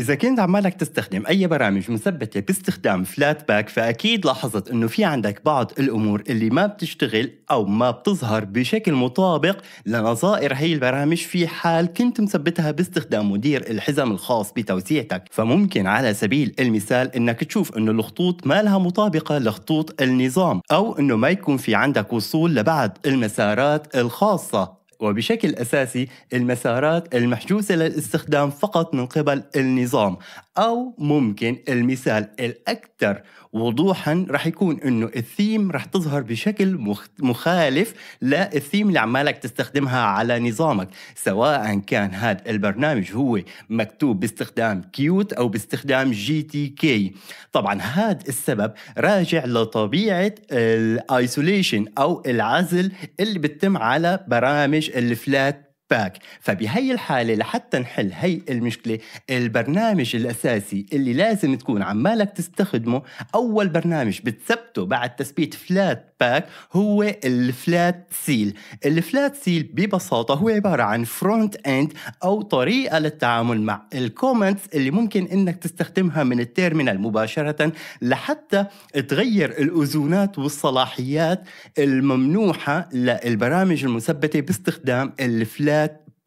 اذا كنت عمالك تستخدم اي برامج مثبته باستخدام فلات باك فاكيد لاحظت انه في عندك بعض الامور اللي ما بتشتغل او ما بتظهر بشكل مطابق لنظائر هي البرامج في حال كنت مثبتها باستخدام مدير الحزم الخاص بتوسيعتك فممكن على سبيل المثال انك تشوف انه الخطوط ما لها مطابقه لخطوط النظام او انه ما يكون في عندك وصول لبعض المسارات الخاصه وبشكل أساسي المسارات المحجوزة للاستخدام فقط من قبل النظام او ممكن المثال الاكثر وضوحا رح يكون انه الثيم رح تظهر بشكل مخالف للثيم اللي عمالك تستخدمها على نظامك سواء كان هذا البرنامج هو مكتوب باستخدام كيوت او باستخدام جي تي كي طبعا هذا السبب راجع لطبيعه الايسوليشن او العزل اللي بتتم على برامج الفلات باك فبهي الحالة لحتى نحل هي المشكلة البرنامج الأساسي اللي لازم تكون عمالك تستخدمه أول برنامج بتثبته بعد تثبيت فلات باك هو الفلات سيل الفلات سيل ببساطة هو عبارة عن فرونت اند أو طريقة للتعامل مع الكومنتس اللي ممكن إنك تستخدمها من التيرمينال مباشرة لحتى تغير الأذونات والصلاحيات الممنوحة للبرامج المثبتة باستخدام الفلات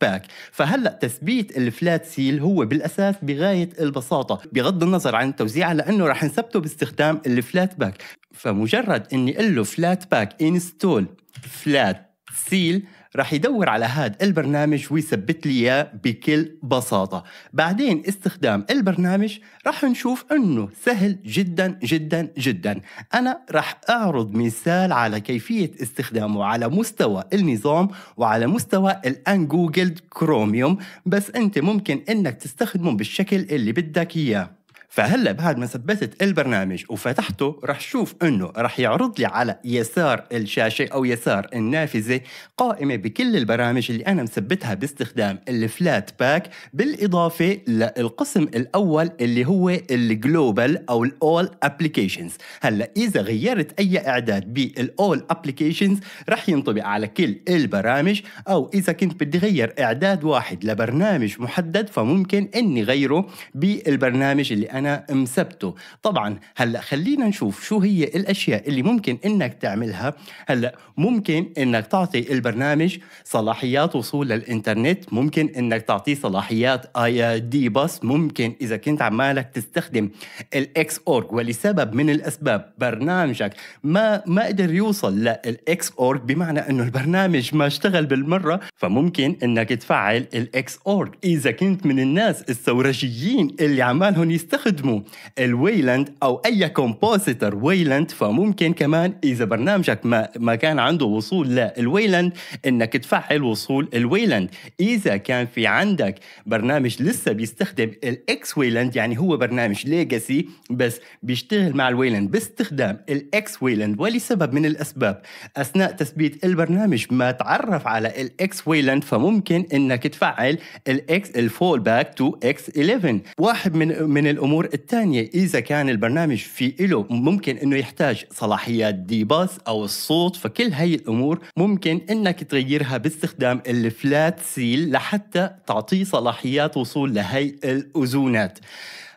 باك فهلا تثبيت الفلات سيل هو بالاساس بغايه البساطه بغض النظر عن التوزيع لانه رح نثبته باستخدام الفلات باك فمجرد اني اقول له فلات باك انستول فلات سيل رح يدور على هذا البرنامج ويثبت لي اياه بكل بساطة بعدين استخدام البرنامج رح نشوف انه سهل جدا جدا جدا انا رح اعرض مثال على كيفية استخدامه على مستوى النظام وعلى مستوى الان جوجل كروميوم بس انت ممكن انك تستخدمه بالشكل اللي بدك اياه فهلا بعد ما ثبتت البرنامج وفتحته رح شوف انه رح يعرض لي على يسار الشاشه او يسار النافذه قائمه بكل البرامج اللي انا مثبتها باستخدام الفلات باك بالاضافه للقسم الاول اللي هو الجلوبال او الاول ابلكيشنز هلا اذا غيرت اي اعداد بالاول ابلكيشنز رح ينطبق على كل البرامج او اذا كنت بدي غير اعداد واحد لبرنامج محدد فممكن اني غيره بالبرنامج اللي انا انا مثبته طبعا هلا خلينا نشوف شو هي الاشياء اللي ممكن انك تعملها هلا ممكن انك تعطي البرنامج صلاحيات وصول للانترنت ممكن انك تعطيه صلاحيات اي دي بس ممكن اذا كنت عمالك تستخدم الاكس اورج ولسبب من الاسباب برنامجك ما ما قدر يوصل للاكس اورج بمعنى انه البرنامج ما اشتغل بالمره فممكن انك تفعل الاكس اورج اذا كنت من الناس الثورجيين اللي عمالهم يستخدموا تستخدموا الويلاند او اي كومبوزيتر ويلاند فممكن كمان اذا برنامجك ما ما كان عنده وصول للويلاند انك تفعل وصول الويلاند اذا كان في عندك برنامج لسه بيستخدم الاكس ويلاند يعني هو برنامج ليجاسي بس بيشتغل مع الويلاند باستخدام الاكس ويلاند ولسبب من الاسباب اثناء تثبيت البرنامج ما تعرف على الاكس ويلاند فممكن انك تفعل الاكس الفول باك تو اكس 11 واحد من من الامور الأمور الثانية إذا كان البرنامج في إله ممكن أنه يحتاج صلاحيات ديباس أو الصوت فكل هاي الأمور ممكن أنك تغيرها باستخدام الفلات سيل لحتى تعطيه صلاحيات وصول لهي الأذونات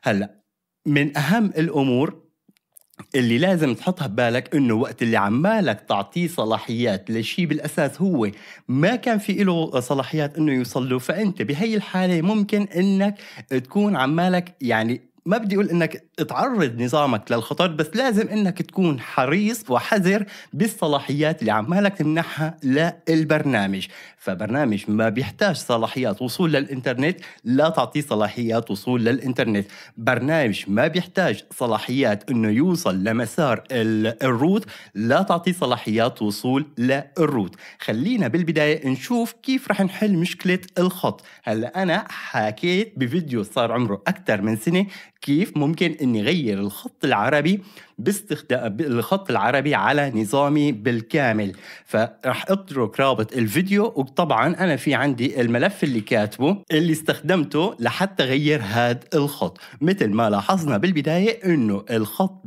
هلأ من أهم الأمور اللي لازم تحطها ببالك انه وقت اللي عمالك تعطيه صلاحيات لشيء بالاساس هو ما كان في له صلاحيات انه يوصل له فانت بهي الحاله ممكن انك تكون عمالك يعني ما بدي اقول انك تعرض نظامك للخطر بس لازم انك تكون حريص وحذر بالصلاحيات اللي عمالك تمنحها للبرنامج فبرنامج ما بيحتاج صلاحيات وصول للانترنت لا تعطيه صلاحيات وصول للانترنت برنامج ما بيحتاج صلاحيات انه يوصل لمسار الروت لا تعطيه صلاحيات وصول للروت خلينا بالبدايه نشوف كيف رح نحل مشكله الخط هلا انا حكيت بفيديو صار عمره اكثر من سنه كيف ممكن اني غير الخط العربي باستخدام الخط العربي على نظامي بالكامل فرح اترك رابط الفيديو وطبعا انا في عندي الملف اللي كاتبه اللي استخدمته لحتى غير هذا الخط مثل ما لاحظنا بالبدايه انه الخط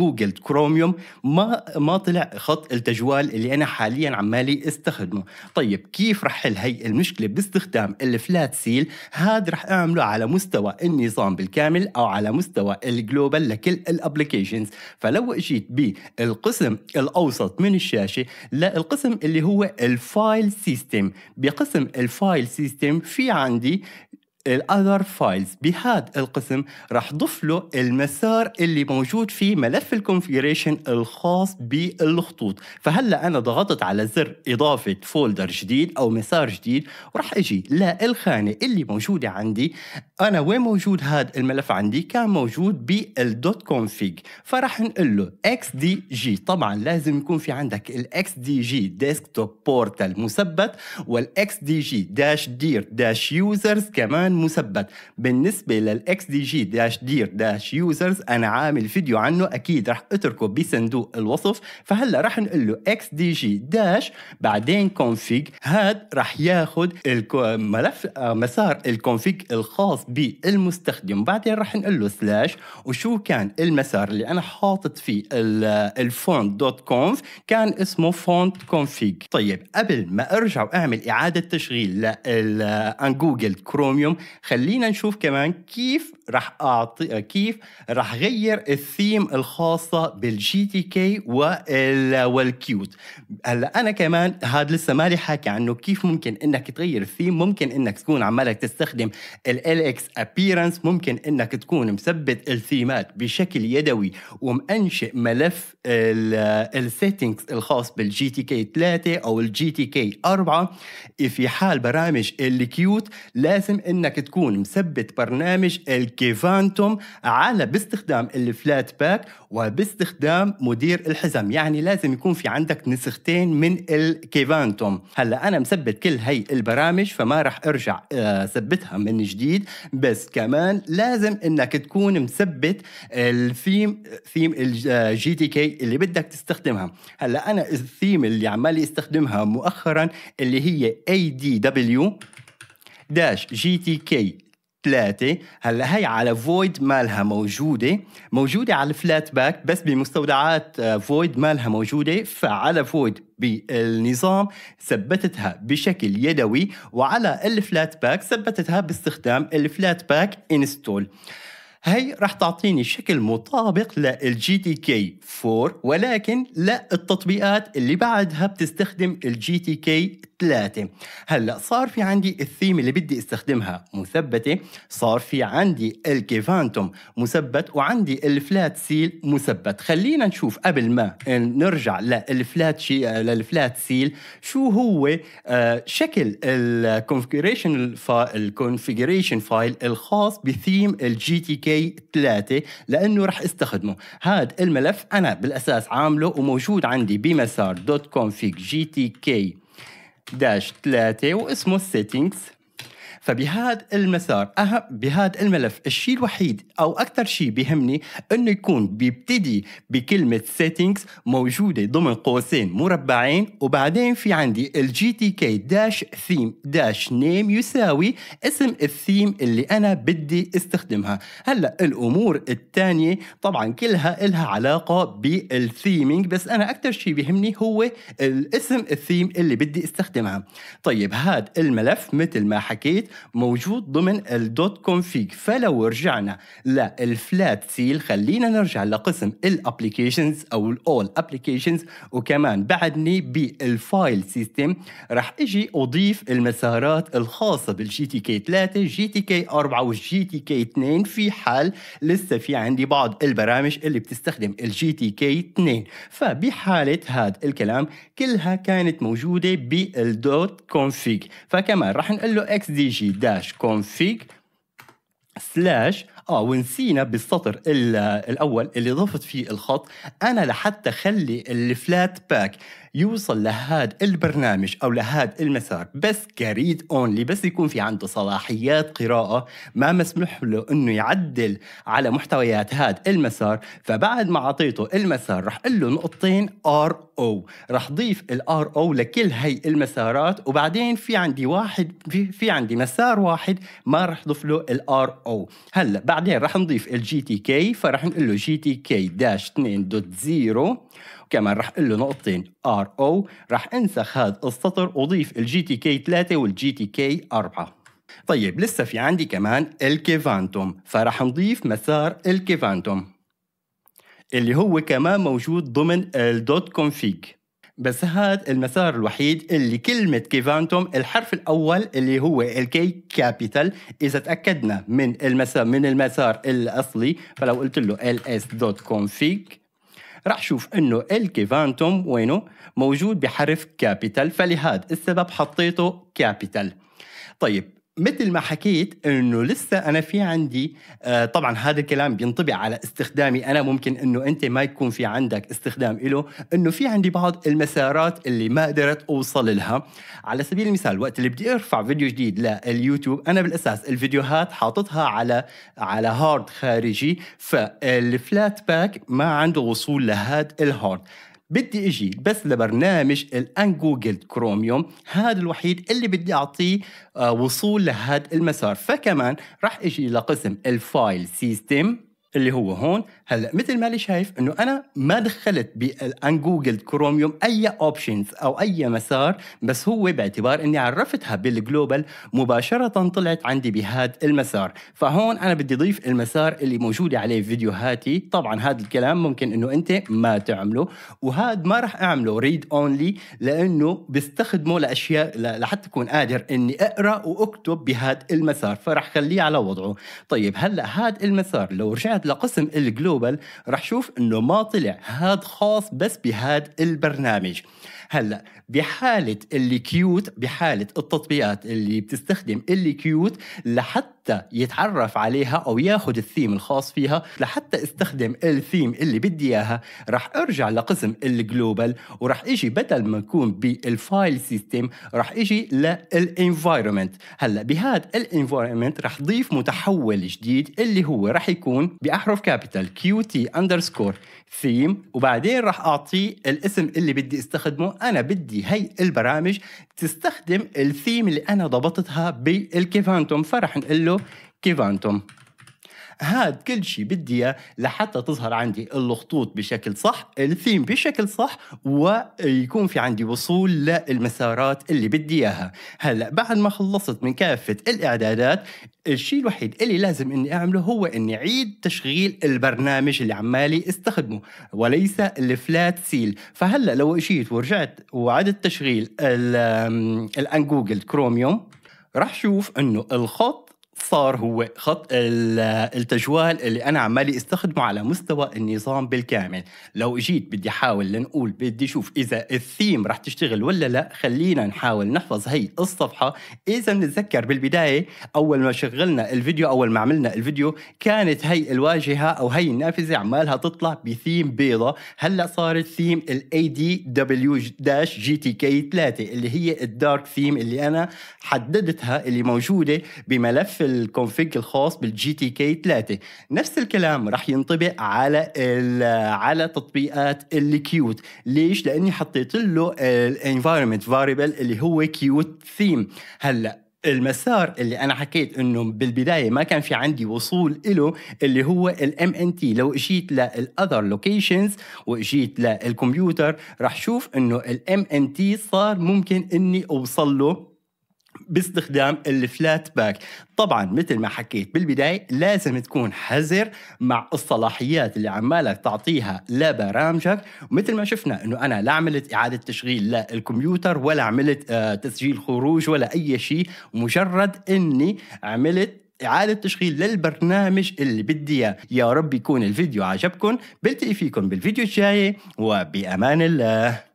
جوجل كروميوم ما ما طلع خط التجوال اللي انا حاليا عمالي استخدمه طيب كيف رح حل هي المشكله باستخدام الفلات سيل هذا رح اعمله على مستوى النظام بالكامل او على مستوى الجلوبال لكل الابلكيشنز فلو اجيت بالقسم الاوسط من الشاشه للقسم اللي هو الفايل سيستم بقسم الفايل سيستم في عندي الاذر فايلز بهذا القسم راح ضف له المسار اللي موجود في ملف الكونفيجريشن الخاص بالخطوط فهلا انا ضغطت على زر اضافه فولدر جديد او مسار جديد وراح اجي للخانه اللي موجوده عندي انا وين موجود هذا الملف عندي كان موجود بالدوت كونفيج فراح نقول له اكس دي جي طبعا لازم يكون في عندك الاكس دي جي ديسكتوب بورتال مثبت والاكس دي جي داش دير داش يوزرز كمان كمان مثبت بالنسبه للاكس دي جي داش دير داش يوزرز انا عامل فيديو عنه اكيد رح اتركه بصندوق الوصف فهلا رح نقول له اكس دي جي داش بعدين كونفيج هاد رح ياخذ ملف آه، مسار الكونفيج الخاص بالمستخدم بعدين رح نقول له سلاش وشو كان المسار اللي انا حاطط فيه الفونت دوت كونف كان اسمه فونت كونفيج طيب قبل ما ارجع واعمل اعاده تشغيل لان آه، جوجل كروميوم خلينا نشوف كمان كيف رح اعطي كيف رح غير الثيم الخاصه بالجي تي كي والكيوت هلا انا كمان هذا لسه مالي حاكي عنه كيف ممكن انك تغير الثيم ممكن انك تكون عمالك تستخدم ال اكس ابييرنس ممكن انك تكون مثبت الثيمات بشكل يدوي ومنشئ ملف السيتنجز الخاص بالجي تي كي 3 او الجي تي كي 4 في حال برامج الكيوت لازم انك انك تكون مثبت برنامج الكيفانتوم على باستخدام الفلات باك وباستخدام مدير الحزم يعني لازم يكون في عندك نسختين من الكيفانتوم هلا انا مثبت كل هي البرامج فما راح ارجع آه، ثبتها من جديد بس كمان لازم انك تكون مثبت الثيم ثيم الجي تي كي اللي بدك تستخدمها هلا انا الثيم اللي عمالي استخدمها مؤخرا اللي هي اي دي دبليو 11 جي تي كي 3 هلا هي على فويد مالها موجودة موجودة على الفلات باك بس بمستودعات فويد آه، مالها موجودة فعلى فويد بالنظام ثبتتها بشكل يدوي وعلى الفلات باك ثبتتها باستخدام الفلات باك انستول هي رح تعطيني شكل مطابق للجي تي كي 4 ولكن لا التطبيقات اللي بعدها بتستخدم الجي تي كي ثلاثة هلأ صار في عندي الثيم اللي بدي استخدمها مثبتة صار في عندي الكيفانتوم مثبت وعندي الفلات سيل مثبت خلينا نشوف قبل ما نرجع للفلات شي للفلات سيل شو هو آه، شكل الكونفيجريشن الكونفيجريشن فايل الخاص بثيم الجي تي كي 3 لانه رح استخدمه هذا الملف انا بالاساس عامله وموجود عندي بمسار دوت كونفيج جي تي كي داش 3 واسمه settings فبهذا المسار أهم بهذا الملف الشيء الوحيد أو أكثر شيء بيهمني أنه يكون بيبتدي بكلمة سيتنجز موجودة ضمن قوسين مربعين وبعدين في عندي الجي تي كي داش ثيم داش نيم يساوي اسم الثيم اللي أنا بدي استخدمها هلا الأمور الثانية طبعا كلها إلها علاقة بالثيمينج بس أنا أكثر شيء بيهمني هو الاسم الثيم اللي بدي استخدمها طيب هذا الملف مثل ما حكيت موجود ضمن الدوت كونفيج فلو رجعنا للفلات سيل خلينا نرجع لقسم الابلكيشنز او الاول ابلكيشنز وكمان بعدني بالفايل سيستم راح اجي اضيف المسارات الخاصه بالجي تي كي 3 جي تي كي 4 والجي تي كي 2 في حال لسه في عندي بعض البرامج اللي بتستخدم الجي تي كي 2 فبحاله هذا الكلام كلها كانت موجوده بالدوت كونفيج فكمان راح نقول له اكس دي جي png داش config سلاش اه ونسينا بالسطر الاول اللي ضفت فيه الخط انا لحتى اخلي الفلات باك يوصل لهاد البرنامج او لهاد المسار بس كريد اونلي بس يكون في عنده صلاحيات قراءه ما مسموح له انه يعدل على محتويات هاد المسار فبعد ما اعطيته المسار رح قله نقطتين ار او رح ضيف الار او لكل هي المسارات وبعدين في عندي واحد في, في عندي مسار واحد ما رح ضيف له الار او هلا بعدين رح نضيف الجي تي كي فرح نقول له جي تي كي داش 2.0 كمان رح اقول له نقطتين ار او رح انسخ هذا السطر واضيف الجي تي كي 3 والجي تي كي 4 طيب لسه في عندي كمان الكيفانتوم فرح نضيف مسار الكيفانتوم اللي هو كمان موجود ضمن الدوت كونفيج بس هذا المسار الوحيد اللي كلمة كيفانتوم الحرف الأول اللي هو الكي كابيتال إذا تأكدنا من المسار من المسار الأصلي فلو قلت له ls.config راح شوف انه فانتوم وينه موجود بحرف كابيتال فلهذا السبب حطيته كابيتال طيب مثل ما حكيت انه لسه انا في عندي آه طبعا هذا الكلام بينطبق على استخدامي انا ممكن انه انت ما يكون في عندك استخدام له انه في عندي بعض المسارات اللي ما قدرت اوصل لها على سبيل المثال وقت اللي بدي ارفع فيديو جديد لليوتيوب انا بالاساس الفيديوهات حاططها على على هارد خارجي فالفلات باك ما عنده وصول لهذا الهارد بدي اجي بس لبرنامج الان جوجل كروميوم هذا الوحيد اللي بدي اعطيه آه، وصول لهذا المسار فكمان راح اجي لقسم الفايل سيستم اللي هو هون هلا مثل ما اللي شايف انه انا ما دخلت بان جوجل كروميوم اي اوبشنز او اي مسار بس هو باعتبار اني عرفتها بالجلوبال مباشره طلعت عندي بهذا المسار فهون انا بدي ضيف المسار اللي موجوده عليه فيديوهاتي طبعا هذا الكلام ممكن انه انت ما تعمله وهذا ما راح اعمله ريد اونلي لانه بستخدمه لاشياء لحتى اكون قادر اني اقرا واكتب بهذا المسار فراح خليه على وضعه طيب هلا هذا المسار لو رجعت رجعت لقسم الجلوبال رح شوف انه ما طلع هاد خاص بس بهاد البرنامج هلا بحاله اللي كيوت بحاله التطبيقات اللي بتستخدم اللي كيوت لحتى يتعرف عليها او ياخذ الثيم الخاص فيها لحتى استخدم الثيم اللي بدي اياها راح ارجع لقسم الجلوبال وراح اجي بدل ما اكون بالفايل سيستم راح اجي للانفايرمنت هلا بهذا الانفايرمنت راح ضيف متحول جديد اللي هو راح يكون باحرف كابيتال كيو تي اندرسكور ثيم وبعدين راح اعطيه الاسم اللي بدي استخدمه انا بدي هي البرامج تستخدم الثيم اللي انا ضبطتها بالكيفانتوم فرح نقول له كيفانتوم هاد كل شيء بدي اياه لحتى تظهر عندي الخطوط بشكل صح الثيم بشكل صح ويكون في عندي وصول للمسارات اللي بدي اياها هلا بعد ما خلصت من كافه الاعدادات الشيء الوحيد اللي لازم اني اعمله هو اني اعيد تشغيل البرنامج اللي عمالي استخدمه وليس الفلات سيل فهلا لو اجيت ورجعت وعدت تشغيل الان جوجل كروميوم راح شوف انه الخط صار هو خط التجوال اللي انا عمالي استخدمه على مستوى النظام بالكامل لو جيت بدي احاول لنقول بدي اشوف اذا الثيم رح تشتغل ولا لا خلينا نحاول نحفظ هي الصفحه اذا نتذكر بالبدايه اول ما شغلنا الفيديو اول ما عملنا الفيديو كانت هي الواجهه او هي النافذه عمالها تطلع بثيم بيضة هلا صارت ثيم الاي دي دبليو داش جي تي كي 3 اللي هي الدارك ثيم اللي انا حددتها اللي موجوده بملف في الكونفيج الخاص بالجي تي كي 3 نفس الكلام راح ينطبق على على تطبيقات الكيوت ليش لاني حطيت له الانفايرمنت فاريبل اللي هو كيوت ثيم هلا المسار اللي انا حكيت انه بالبدايه ما كان في عندي وصول له اللي هو الام ان تي لو اجيت للاذر لوكيشنز واجيت للكمبيوتر راح شوف انه الام ان تي صار ممكن اني اوصل له باستخدام الفلات باك طبعا مثل ما حكيت بالبداية لازم تكون حذر مع الصلاحيات اللي عمالك تعطيها لبرامجك ومثل ما شفنا انه انا لا عملت اعادة تشغيل للكمبيوتر ولا عملت آه، تسجيل خروج ولا اي شيء مجرد اني عملت إعادة تشغيل للبرنامج اللي بدي إياه، يا رب يكون الفيديو عجبكم، بلتقي فيكم بالفيديو الجاي وبأمان الله